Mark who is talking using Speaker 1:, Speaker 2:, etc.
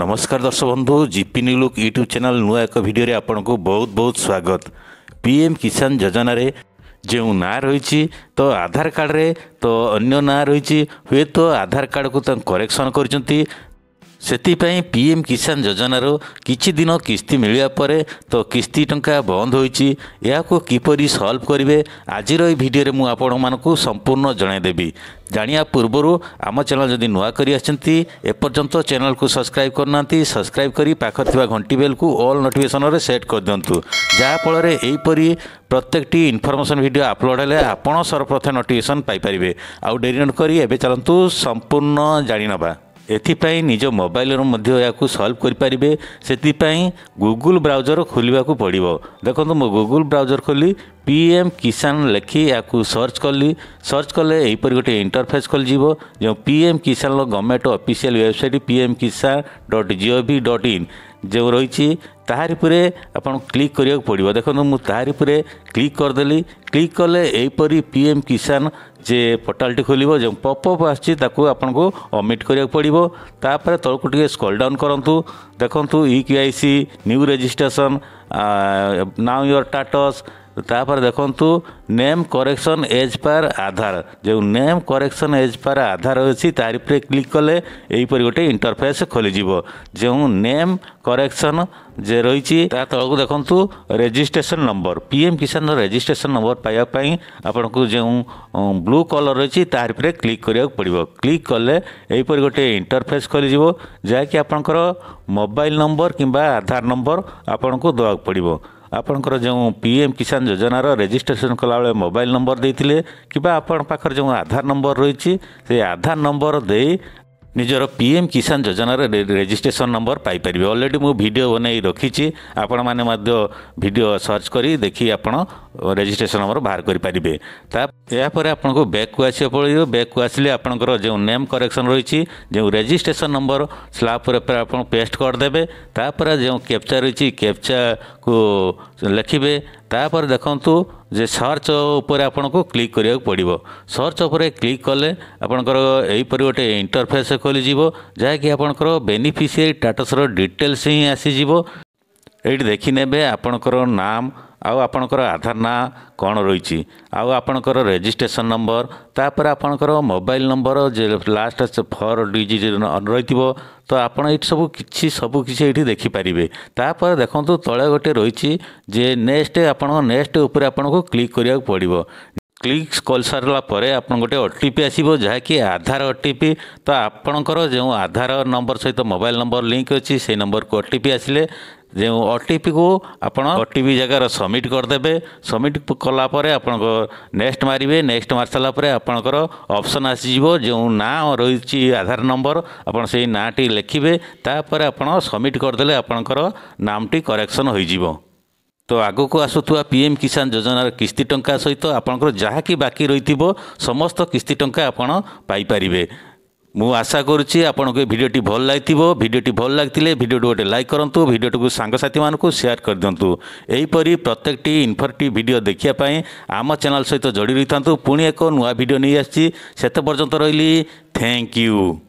Speaker 1: ନମସ୍କାର ଦର୍ଶକ ବନ୍ଧୁ ଜିପି ନ୍ୟୁଲୁକ୍ ୟୁଟ୍ୟୁବ୍ ଚ୍ୟାନେଲ୍ ନୂଆ ଏକ ଭିଡ଼ିଓରେ ଆପଣଙ୍କୁ ବହୁତ ବହୁତ ସ୍ୱାଗତ ପି ଏମ୍ କିଷାନ ଯୋଜନାରେ ଯେଉଁ ନାଁ ରହିଛି ତ ଆଧାର କାର୍ଡ଼ରେ ତ ଅନ୍ୟ ନାଁ ରହିଛି ହୁଏତ ଆଧାର କାର୍ଡ଼କୁ ତାଙ୍କ କରେକ୍ସନ୍ କରିଛନ୍ତି ସେଥିପାଇଁ ପି ଏମ୍ କିଷାନ ଯୋଜନାରୁ କିଛି ଦିନ କିସ୍ତି ମିଳିବା ପରେ ତ କିସ୍ତି ଟଙ୍କା ବନ୍ଦ ହୋଇଛି ଏହାକୁ କିପରି ସଲ୍ଭ କରିବେ ଆଜିର ଏହି ଭିଡ଼ିଓରେ ମୁଁ ଆପଣମାନଙ୍କୁ ସମ୍ପୂର୍ଣ୍ଣ ଜଣାଇଦେବି ଜାଣିବା ପୂର୍ବରୁ ଆମ ଚ୍ୟାନେଲ୍ ଯଦି ନୂଆ କରି ଆସିଛନ୍ତି ଏପର୍ଯ୍ୟନ୍ତ ଚ୍ୟାନେଲ୍କୁ ସବସ୍କ୍ରାଇବ୍ କରୁନାହାନ୍ତି ସବସ୍କ୍ରାଇବ୍ କରି ପାଖରେ ଥିବା ଘଣ୍ଟି ବେଲ୍କୁ ଅଲ୍ ନୋଟିଫିକେସନ୍ରେ ସେଟ୍ କରିଦିଅନ୍ତୁ ଯାହାଫଳରେ ଏହିପରି ପ୍ରତ୍ୟେକଟି ଇନଫର୍ମେସନ୍ ଭିଡ଼ିଓ ଅପଲୋଡ଼୍ ହେଲେ ଆପଣ ସର୍ବପ୍ରଥମେ ନୋଟିଫିକେସନ୍ ପାଇପାରିବେ ଆଉ ଡେରି ନୋଟ୍ କରି ଏବେ ଚାଲନ୍ତୁ ସମ୍ପୂର୍ଣ୍ଣ ଜାଣିନେବା ଏଥିପାଇଁ ନିଜ ମୋବାଇଲରୁ ମଧ୍ୟ ଏହାକୁ ସଲ୍ଭ କରିପାରିବେ ସେଥିପାଇଁ ଗୁଗୁଲ୍ ବ୍ରାଉଜର ଖୋଲିବାକୁ ପଡ଼ିବ ଦେଖନ୍ତୁ ମୁଁ ଗୁଗୁଲ୍ ବ୍ରାଉଜର ଖୋଲି ପି ଏମ୍ କିଷାନ ଲେଖି ଏହାକୁ ସର୍ଚ୍ଚ କଲି ସର୍ଚ୍ଚ କଲେ ଏହିପରି ଗୋଟିଏ ଇଣ୍ଟରଫେସ୍ ଖୋଲିଯିବ ଯେଉଁ ପି ଏମ୍ କିଷାନର government official website P M Kisan dot G O V dot in ଯେଉଁ ରହିଛି ତାହାରି ପରେ ଆପଣ କ୍ଲିକ୍ କରିବାକୁ ପଡ଼ିବ ଦେଖନ୍ତୁ ମୁଁ ତାହାରି ପରେ କ୍ଲିକ୍ କରିଦେଲି କ୍ଲିକ୍ କଲେ ଏହିପରି ପି ଏମ୍ କିଷାନ ଯେ ପୋର୍ଟାଲଟି ଖୋଲିବ ଯେଉଁ ପପ୍ଅପ୍ ଆସିଛି ତାକୁ ଆପଣଙ୍କୁ ଅମିଟ୍ କରିବାକୁ ପଡ଼ିବ ତାପରେ ତଳକୁ ଟିକେ ସ୍କଲ୍ ଡାଉନ୍ କରନ୍ତୁ ଦେଖନ୍ତୁ E K Y C new registration know your status ତାପରେ ଦେଖନ୍ତୁ ନେମ୍ କରେକ୍ସନ୍ ଏଜ୍ ପାର୍ ଆଧାର ଯେଉଁ ନେମ୍ କରେକ୍ସନ୍ ଏଜ୍ ପାର୍ ଆଧାର ଅଛି ତାରି ଉପରେ କ୍ଲିକ୍ କଲେ ଏହିପରି ଗୋଟେ ଇଣ୍ଟରଫେସ୍ ଖୋଲିଯିବ ଯେଉଁ ନେମ୍ କରେକ୍ସନ୍ ଯେ ରହିଛି ତା ତଳକୁ ଦେଖନ୍ତୁ ରେଜିଷ୍ଟ୍ରେସନ୍ ନମ୍ବର ପି ଏମ୍ କିଷାନର ରେଜିଷ୍ଟ୍ରେସନ୍ ନମ୍ବର ପାଇବା ପାଇଁ ଆପଣଙ୍କୁ ଯେଉଁ ବ୍ଲୁ କଲର୍ ରହିଛି ତାହାରି ଉପରେ କ୍ଲିକ୍ କରିବାକୁ ପଡ଼ିବ କ୍ଲିକ୍ କଲେ ଏହିପରି ଗୋଟେ ଇଣ୍ଟରଫେସ୍ ଖୋଲିଯିବ ଯାହାକି ଆପଣଙ୍କର ମୋବାଇଲ୍ ନମ୍ବର କିମ୍ବା ଆଧାର ନମ୍ବର ଆପଣଙ୍କୁ ଦେବାକୁ ପଡ଼ିବ ଆପଣଙ୍କର ଯେଉଁ ପି ଏମ୍ କିଷାନ ଯୋଜନାର ରେଜିଷ୍ଟ୍ରେସନ କଲାବେଳେ ମୋବାଇଲ ନମ୍ବର ଦେଇଥିଲେ କିମ୍ବା ଆପଣଙ୍କ ପାଖରେ ଯେଉଁ ଆଧାର ନମ୍ବର ରହିଛି ସେ ଆଧାର ନମ୍ବର ଦେଇ ନିଜର ପି ଏମ୍ କିଷାନ ଯୋଜନାର ରେଜିଷ୍ଟ୍ରେସନ ନମ୍ବର ପାଇପାରିବେ ଅଲରେଡ଼ି ମୁଁ ଭିଡ଼ିଓ ବନେଇ ରଖିଛି ଆପଣମାନେ ମଧ୍ୟ ଭିଡ଼ିଓ ସର୍ଚ୍ଚ କରି ଦେଖି ଆପଣ ରେଜିଷ୍ଟ୍ରେସନ ନମ୍ବର ବାହାର କରିପାରିବେ ତା ଏହାପରେ ଆପଣଙ୍କୁ ବ୍ୟାକ୍କୁ ଆସିବାକୁ ପଡ଼ିବ ବ୍ୟାକ୍କୁ ଆସିଲେ ଆପଣଙ୍କର ଯେଉଁ ନେମ୍ କରେକ୍ସନ୍ ରହିଛି ଯେଉଁ ରେଜିଷ୍ଟ୍ରେସନ ନମ୍ବର ସ୍ଲାବ୍ ପରେ ଆପଣ ପେଷ୍ଟ କରିଦେବେ ତାପରେ ଯେଉଁ କ୍ୟାପ୍ଚା ରହିଛି କ୍ୟାପ୍ଚାକୁ ଲେଖିବେ ତାପରେ ଦେଖନ୍ତୁ ଯେ ସର୍ଚ୍ଚ ଉପରେ ଆପଣଙ୍କୁ କ୍ଲିକ୍ କରିବାକୁ ପଡ଼ିବ ସର୍ଚ୍ଚ ଉପରେ କ୍ଲିକ୍ କଲେ ଆପଣଙ୍କର ଏହିପରି ଗୋଟେ ଇଣ୍ଟରଫେସ୍ ଖୋଲିଯିବ ଯାହାକି ଆପଣଙ୍କର ବେନିଫିସିଆରୀ ଷ୍ଟାଟସ୍ର ଡିଟେଲ୍ସ ହିଁ ଆସିଯିବ ଏଇଠି ଦେଖିନେବେ ଆପଣଙ୍କର ନାମ ଆଉ ଆପଣଙ୍କର ଆଧାର ନାଁ କ'ଣ ରହିଛି ଆଉ ଆପଣଙ୍କର ରେଜିଷ୍ଟ୍ରେସନ ନମ୍ବର ତାପରେ ଆପଣଙ୍କର ମୋବାଇଲ ନମ୍ବର ଯେ ଲାଷ୍ଟ ଫୋର୍ ଡିଜିଟ ରହିଥିବ ତ ଆପଣ ଏଇଠି ସବୁ କିଛି ସବୁ କିଛି ଏଇଠି ଦେଖିପାରିବେ ତାପରେ ଦେଖନ୍ତୁ ତଳେ ଗୋଟେ ରହିଛି ଯେ ନେକ୍ସଟ ଆପଣଙ୍କ ନେକ୍ସଟ ଉପରେ ଆପଣଙ୍କୁ କ୍ଲିକ୍ କରିବାକୁ ପଡ଼ିବ କ୍ଲିକ୍ କରି ସାରିଲା ପରେ ଆପଣ ଗୋଟେ ଓ ଟି ପି ଆସିବ ଯାହାକି ଆଧାର ଓ ଟି ପି ତ ଆପଣଙ୍କର ଯେଉଁ ଆଧାର ନମ୍ବର ସହିତ ମୋବାଇଲ ନମ୍ବର ଲିଙ୍କ ଅଛି ସେଇ ନମ୍ବରକୁ ଓ ଟି ପି ଆସିଲେ ଯେଉଁ ଓଟିପିକୁ ଆପଣ ଓ ଟି ପି ଜାଗାରେ ସବମିଟ୍ କରିଦେବେ ସବମିଟ୍ କଲା ପରେ ଆପଣଙ୍କ ନେକ୍ସଟ୍ ମାରିବେ ନେକ୍ସଟ୍ ମାରିସାରିଲା ପରେ ଆପଣଙ୍କର ଅପସନ୍ ଆସିଯିବ ଯେଉଁ ନାଁ ରହିଛି ଆଧାର ନମ୍ବର ଆପଣ ସେଇ ନାଁଟି ଲେଖିବେ ତାପରେ ଆପଣ ସବମିଟ୍ କରିଦେଲେ ଆପଣଙ୍କର ନାମଟି କରେକ୍ସନ୍ ହୋଇଯିବ ତ ଆଗକୁ ଆସୁଥିବା ପି ଏମ୍ କିଷାନ ଯୋଜନାର କିସ୍ତି ଟଙ୍କା ସହିତ ଆପଣଙ୍କର ଯାହାକି ବାକି ରହିଥିବ ସମସ୍ତ କିସ୍ତି ଟଙ୍କା ଆପଣ ପାଇପାରିବେ ମୁଁ ଆଶା କରୁଛି ଆପଣଙ୍କୁ ଏ ଭିଡ଼ିଓଟି ଭଲ ଲାଗିଥିବ ଭିଡ଼ିଓଟି ଭଲ ଲାଗିଥିଲେ ଭିଡ଼ିଓଟି ଗୋଟେ ଲାଇକ୍ କରନ୍ତୁ ଭିଡ଼ିଓଟିକୁ ସାଙ୍ଗସାଥିମାନଙ୍କୁ ସେୟାର କରିଦିଅନ୍ତୁ ଏହିପରି ପ୍ରତ୍ୟେକଟି ଇନଫର୍ଟିଭ୍ ଭିଡ଼ିଓ ଦେଖିବା ପାଇଁ ଆମ ଚ୍ୟାନେଲ୍ ସହିତ ଯୋଡ଼ି ରହିଥାନ୍ତୁ ପୁଣି ଏକ ନୂଆ ଭିଡ଼ିଓ ନେଇ ଆସିଛି ସେତେ ପର୍ଯ୍ୟନ୍ତ ରହିଲି ଥ୍ୟାଙ୍କ ୟୁ